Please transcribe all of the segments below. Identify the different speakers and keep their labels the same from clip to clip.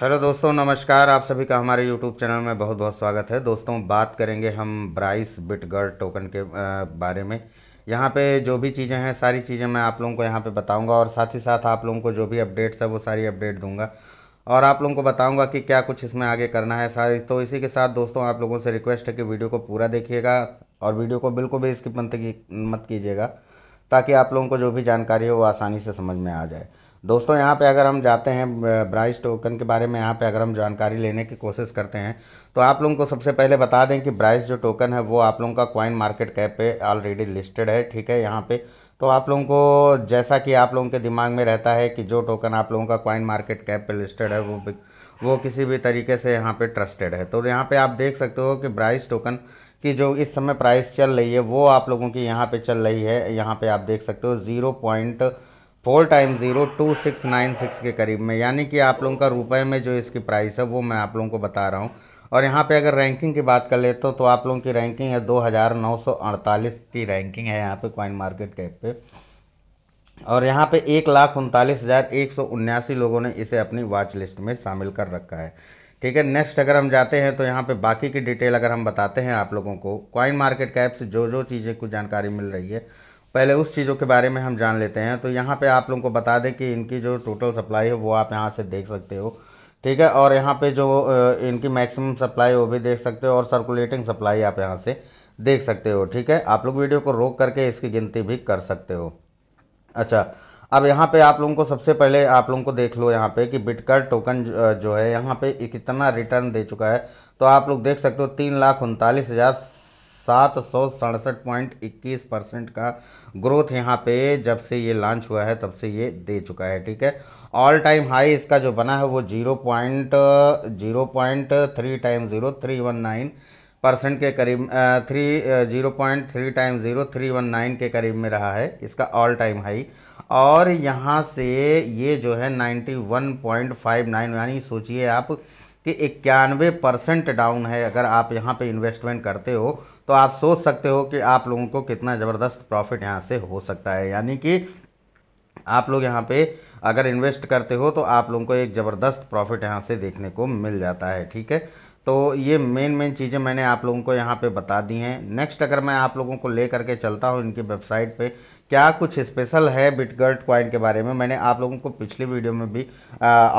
Speaker 1: hello दोस्तों नमस्कार आप सभी का हमारे यूट्यूब चैनल में बहुत बहुत स्वागत है दोस्तों बात करेंगे हम ब्राइस बिटगर्ड टोकन के बारे में यहाँ पे जो भी चीज़ें हैं सारी चीज़ें मैं आप लोगों को यहाँ पे बताऊंगा और साथ ही साथ आप लोगों को जो भी अपडेट्स है वो सारी अपडेट दूंगा और आप लोगों को बताऊँगा कि क्या कुछ इसमें आगे करना है सारी तो इसी के साथ दोस्तों आप लोगों से रिक्वेस्ट है कि वीडियो को पूरा देखिएगा और वीडियो को बिल्कुल भी की मत कीजिएगा ताकि आप लोगों को जो भी जानकारी हो वो आसानी से समझ में आ जाए दोस्तों यहाँ पे अगर हम जाते हैं ब्राइस टोकन के बारे में यहाँ पे अगर हम जानकारी लेने की कोशिश करते हैं तो आप लोगों को सबसे पहले बता दें कि ब्राइस जो टोकन है वो आप लोगों का क्वाइन मार्केट कैप पे ऑलरेडी लिस्टेड है ठीक है यहाँ पे तो आप लोगों को जैसा कि आप लोगों के दिमाग में रहता है कि जो टोकन आप लोगों का क्वाइन मार्केट कैप पर लिस्टेड है वो वो किसी भी तरीके से यहाँ पर ट्रस्टेड है तो यहाँ पर आप देख सकते हो कि ब्राइस टोकन की जो इस समय प्राइस चल रही है वो आप लोगों की यहाँ पर चल रही है यहाँ पर आप देख सकते हो zero point four time zero two six nine six के करीब में यानी कि आप लोगों का रुपए में जो इसकी प्राइस है वो मैं आप लोगों को बता रहा हूँ और यहाँ पे अगर रैंकिंग की बात कर लेते हो तो आप लोगों की रैंकिंग है दो हज़ार नौ सौ अड़तालीस की रैंकिंग है यहाँ पे क्वाइन मार्केट कैप पे और यहाँ पे एक लाख उनतालीस हज़ार एक सौ उन्यासी लोगों ने इसे अपनी वॉच लिस्ट में शामिल कर रखा है ठीक है नेक्स्ट अगर हम जाते हैं तो यहाँ पे बाकी की डिटेल अगर हम बताते हैं आप लोगों को क्वाइन मार्केट कैप से जो जो चीज़ें कुछ जानकारी मिल रही है पहले उस चीज़ों के बारे में हम जान लेते हैं तो यहाँ पे आप लोगों को बता दें कि इनकी जो टोटल सप्लाई है वो आप यहाँ से देख सकते हो ठीक है और यहाँ पे जो इनकी मैक्सिमम सप्लाई वो भी देख सकते हो और सर्कुलेटिंग सप्लाई आप यहाँ से देख सकते हो ठीक है आप लोग वीडियो को रोक करके इसकी गिनती भी कर सकते हो अच्छा अब यहाँ पे आप लोगों को सबसे पहले आप लोगों को देख लो यहाँ पे कि बिटकर टोकन जो है यहाँ पे कितना रिटर्न दे चुका है तो आप लोग देख सकते हो तीन लाख उनतालीस हज़ार सात सौ सड़सठ पॉइंट इक्कीस परसेंट का ग्रोथ यहाँ पे जब से ये लॉन्च हुआ है तब से ये दे चुका है ठीक है ऑल टाइम हाई इसका जो बना है वो zero point zero point three time zero three one nine percent के करीब three zero point three time zero three one nine के करीब में रहा है इसका ऑल टाइम हाई और यहाँ से ये जो है ninety one point five nine यानी सोचिए आप कि इक्यानवे परसेंट डाउन है अगर आप यहाँ पे इन्वेस्टमेंट करते हो तो आप सोच सकते हो कि आप लोगों को कितना ज़बरदस्त प्रॉफिट यहाँ से हो सकता है यानी कि आप लोग यहाँ पे अगर इन्वेस्ट करते हो तो आप लोगों को एक ज़बरदस्त प्रॉफिट यहाँ से देखने को मिल जाता है ठीक है तो ये मेन मेन चीज़ें मैंने आप लोगों को यहाँ पे बता दी हैं नेक्स्ट अगर मैं आप लोगों को ले करके चलता हूँ इनकी वेबसाइट पे क्या कुछ स्पेशल है बिटगर्ट क्वाइन के बारे में मैंने आप लोगों को पिछली वीडियो में भी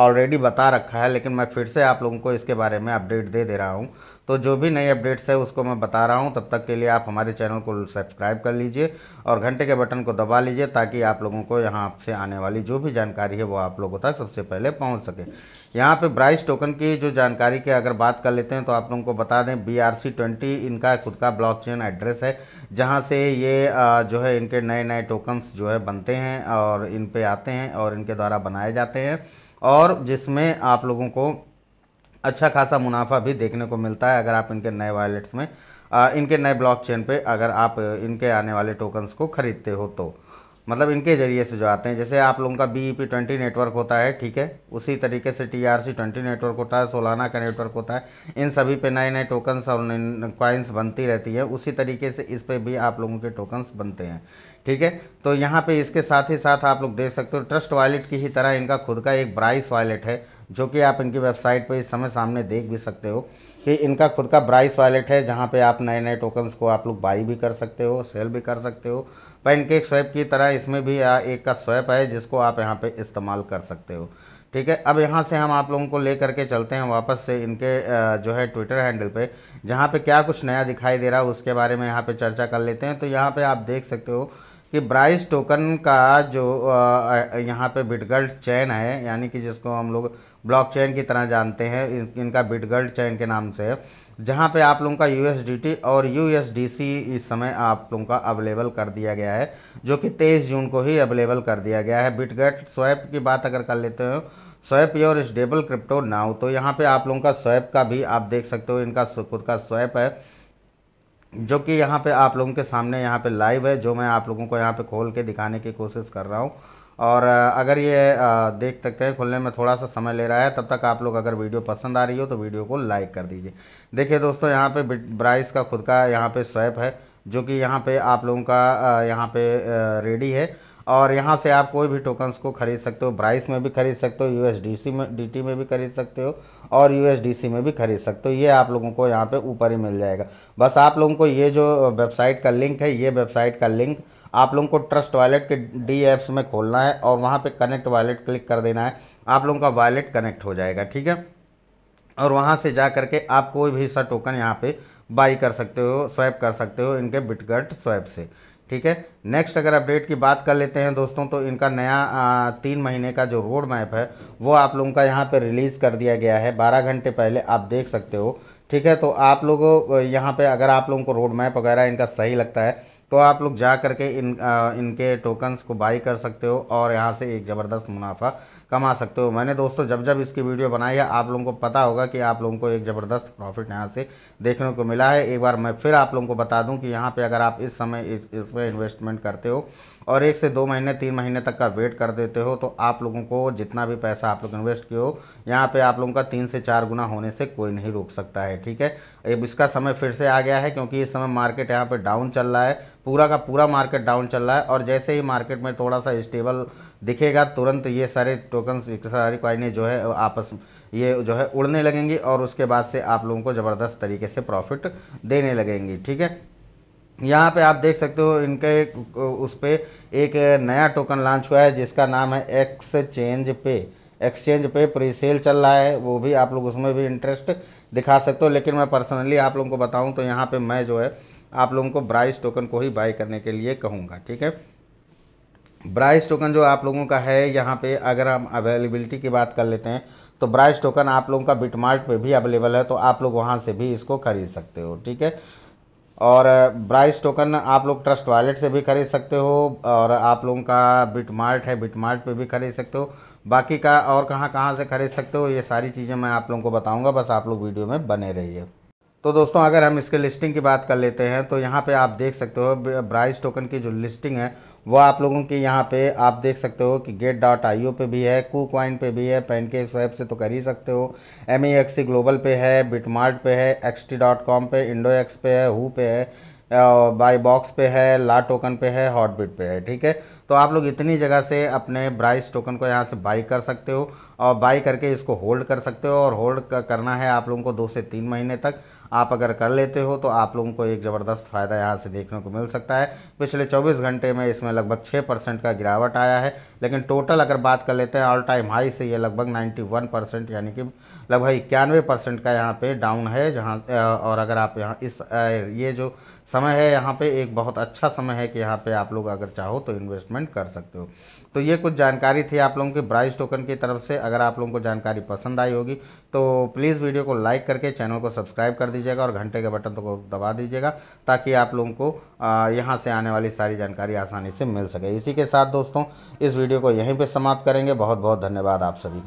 Speaker 1: ऑलरेडी बता रखा है लेकिन मैं फिर से आप लोगों को इसके बारे में अपडेट दे दे रहा हूँ तो जो भी नई अपडेट्स है उसको मैं बता रहा हूँ तब तक के लिए आप हमारे चैनल को सब्सक्राइब कर लीजिए और घंटे के बटन को दबा लीजिए ताकि आप लोगों को यहाँ आपसे आने वाली जो भी जानकारी है वो आप लोगों तक सबसे पहले पहुँच सके यहाँ पे ब्राइस टोकन की जो जानकारी की अगर बात कर लेते हैं तो आप लोगों को बता दें बी आर सी ट्वेंटी इनका खुद का ब्लॉक एड्रेस है जहाँ से ये जो है इनके नए नए टोकन्स जो है बनते हैं और इन पर आते हैं और इनके द्वारा बनाए जाते हैं और जिसमें आप लोगों को अच्छा खासा मुनाफा भी देखने को मिलता है अगर आप इनके नए वॉलेट्स में आ, इनके नए ब्लॉकचेन पे अगर आप इनके आने वाले टोकन्स को ख़रीदते हो तो मतलब इनके ज़रिए से जो आते हैं जैसे आप लोगों का बी पी ट्वेंटी नेटवर्क होता है ठीक है उसी तरीके से T R C twenty network होता है सोलाना का नेटवर्क होता है इन सभी पे नए नए टोकन्स और कॉइन्स बनती रहती है उसी तरीके से इस पर भी आप लोगों के टोकन्स बनते हैं ठीक है तो यहाँ पे इसके साथ ही साथ आप लोग देख सकते हो ट्रस्ट वॉलेट की ही तरह इनका खुद का एक ब्राइस वॉलेट है जो कि आप इनकी वेबसाइट पर इस समय सामने देख भी सकते हो कि इनका खुद का ब्राइस वॉलेट है जहाँ पे आप नए नए टोकन्स को आप लोग बाई भी कर सकते हो सेल भी कर सकते हो पर इनके एक स्वैप की तरह इसमें भी एक का स्वैप है जिसको आप यहाँ पे इस्तेमाल कर सकते हो ठीक है अब यहाँ से हम आप लोगों को ले करके चलते हैं वापस से इनके जो है ट्विटर हैंडल पे जहाँ पे क्या कुछ नया दिखाई दे रहा है उसके बारे में यहाँ पे चर्चा कर लेते हैं तो यहाँ पे आप देख सकते हो कि ब्राइस टोकन का जो यहाँ पे बिटगल्ड चैन है यानी कि जिसको हम लोग ब्लॉक चैन की तरह जानते हैं इनका बिटगल्ड चैन के नाम से है जहाँ पे आप लोगों का यू और यू इस समय आप लोगों का अवेलेबल कर दिया गया है जो कि तेईस जून को ही अवेलेबल कर दिया गया है बिटगट स्वैप की बात अगर कर लेते हो swap your stable crypto now तो यहाँ पे आप लोगों का स्वैप का भी आप देख सकते हो इनका खुद का स्वैप है जो कि यहाँ पे आप लोगों के सामने यहाँ पे लाइव है जो मैं आप लोगों को यहाँ पे खोल के दिखाने की कोशिश कर रहा हूँ और अगर ये देख सकते हैं खुलने में थोड़ा सा समय ले रहा है तब तक आप लोग अगर वीडियो पसंद आ रही हो तो वीडियो को लाइक कर दीजिए देखिए दोस्तों यहाँ पे ब्राइस का खुद का यहाँ पे स्वैप है जो कि यहाँ पे आप लोगों का यहाँ पे रेडी है और यहाँ से आप कोई भी टोकन्स को खरीद सकते हो ब्राइस में भी खरीद सकते हो यूएसडीसी में डीटी में भी खरीद सकते हो और यूएसडीसी में भी खरीद सकते हो ये आप लोगों को यहाँ पे ऊपर ही मिल जाएगा बस आप लोगों को ये जो वेबसाइट का लिंक है ये वेबसाइट का लिंक आप लोगों को ट्रस्ट वॉलेट के डी एप्स में खोलना है और वहाँ पर कनेक्ट वॉलेट क्लिक कर देना है आप लोगों का वॉलेट कनेक्ट हो जाएगा ठीक है और वहाँ से जा करके आप कोई भी सा टोकन यहाँ पर बाई कर सकते हो स्वैप कर सकते हो इनके बिटगट स्वैप से ठीक है नेक्स्ट अगर अपडेट की बात कर लेते हैं दोस्तों तो इनका नया आ, तीन महीने का जो रोड मैप है वो आप लोगों का यहाँ पे रिलीज़ कर दिया गया है बारह घंटे पहले आप देख सकते हो ठीक है तो आप लोगों यहाँ पे अगर आप लोगों को रोड मैप वगैरह इनका सही लगता है तो आप लोग जा करके इन आ, इनके टोकन्स को बाई कर सकते हो और यहाँ से एक ज़बरदस्त मुनाफा कमा सकते हो मैंने दोस्तों जब जब इसकी वीडियो बनाई है आप लोगों को पता होगा कि आप लोगों को एक ज़बरदस्त प्रॉफिट यहाँ से देखने को मिला है एक बार मैं फिर आप लोगों को बता दूँ कि यहाँ पर अगर आप इस समय इसमें इन्वेस्टमेंट करते हो और एक से दो महीने तीन महीने तक का वेट कर देते हो तो आप लोगों को जितना भी पैसा आप लोग इन्वेस्ट किए हो यहाँ पे आप लोगों का तीन से चार गुना होने से कोई नहीं रोक सकता है ठीक है अब इसका समय फिर से आ गया है क्योंकि इस समय मार्केट यहाँ पे डाउन चल रहा है पूरा का पूरा मार्केट डाउन चल रहा है और जैसे ही मार्केट में थोड़ा सा स्टेबल दिखेगा तुरंत ये सारे टोकन सारी क्वाइने जो है आपस ये जो है उड़ने लगेंगी और उसके बाद से आप लोगों को ज़बरदस्त तरीके से प्रॉफिट देने लगेंगी ठीक है यहाँ पे आप देख सकते हो इनके उस पर एक नया टोकन लॉन्च हुआ है जिसका नाम है एक्सचेंज पे एक्सचेंज पे प्री सेल चल रहा है वो भी आप लोग उसमें भी इंटरेस्ट दिखा सकते हो लेकिन मैं पर्सनली आप लोगों को बताऊं तो यहाँ पे मैं जो है आप लोगों को ब्राइस टोकन को ही बाय करने के लिए कहूँगा ठीक है ब्राइस टोकन जो आप लोगों का है यहाँ पे अगर हम अवेलेबिलिटी की बात कर लेते हैं तो ब्राइस टोकन आप लोगों का बिटमार्ट पे भी अवेलेबल है तो आप लोग वहाँ से भी इसको खरीद सकते हो ठीक है और ब्राइस टोकन आप लोग ट्रस्ट वॉलेट से भी खरीद सकते हो और आप लोगों का बिट मार्ट है बिट मार्ट पर भी खरीद सकते हो बाकी का और कहाँ कहाँ से खरीद सकते हो ये सारी चीज़ें मैं आप लोगों को बताऊंगा बस आप लोग वीडियो में बने रहिए तो दोस्तों अगर हम इसके लिस्टिंग की बात कर लेते हैं तो यहाँ पर आप देख सकते हो ब्राइस टोकन की जो लिस्टिंग है वह आप लोगों के यहाँ पे आप देख सकते हो कि गेट डॉट आई पे भी है कू क्वाइन पे भी है पेनकेक स्वैप से तो कर ही सकते हो एम ग्लोबल पे है बिटमार्ट पे है एक्स डॉट कॉम पे इंडो एक्स पे है हु पे है बाई बॉक्स पे है ला टोकन पे है हॉटबिट पे है ठीक है तो आप लोग इतनी जगह से अपने ब्राइस टोकन को यहाँ से बाई कर सकते हो और बाई करके इसको होल्ड कर सकते हो और होल्ड करना है आप लोगों को दो से तीन महीने तक आप अगर कर लेते हो तो आप लोगों को एक ज़बरदस्त फ़ायदा यहाँ से देखने को मिल सकता है पिछले चौबीस घंटे में इसमें लगभग छः परसेंट का गिरावट आया है लेकिन टोटल अगर बात कर लेते हैं ऑल टाइम हाई से ये लगभग नाइन्टी वन परसेंट यानी कि लगभग इक्यानवे परसेंट का यहाँ पे डाउन है जहाँ और अगर आप यहाँ इस ये जो समय है यहाँ पे एक बहुत अच्छा समय है कि यहाँ पे आप लोग अगर चाहो तो इन्वेस्टमेंट कर सकते हो तो ये कुछ जानकारी थी आप लोगों की ब्राइस टोकन की तरफ से अगर आप लोगों को जानकारी पसंद आई होगी तो प्लीज़ वीडियो को लाइक करके चैनल को सब्सक्राइब कर दीजिएगा और घंटे के बटन को दबा दीजिएगा ताकि आप लोगों को यहाँ से आने वाली सारी जानकारी आसानी से मिल सके इसी के साथ दोस्तों इस वीडियो को यहीं पर समाप्त करेंगे बहुत बहुत धन्यवाद आप सभी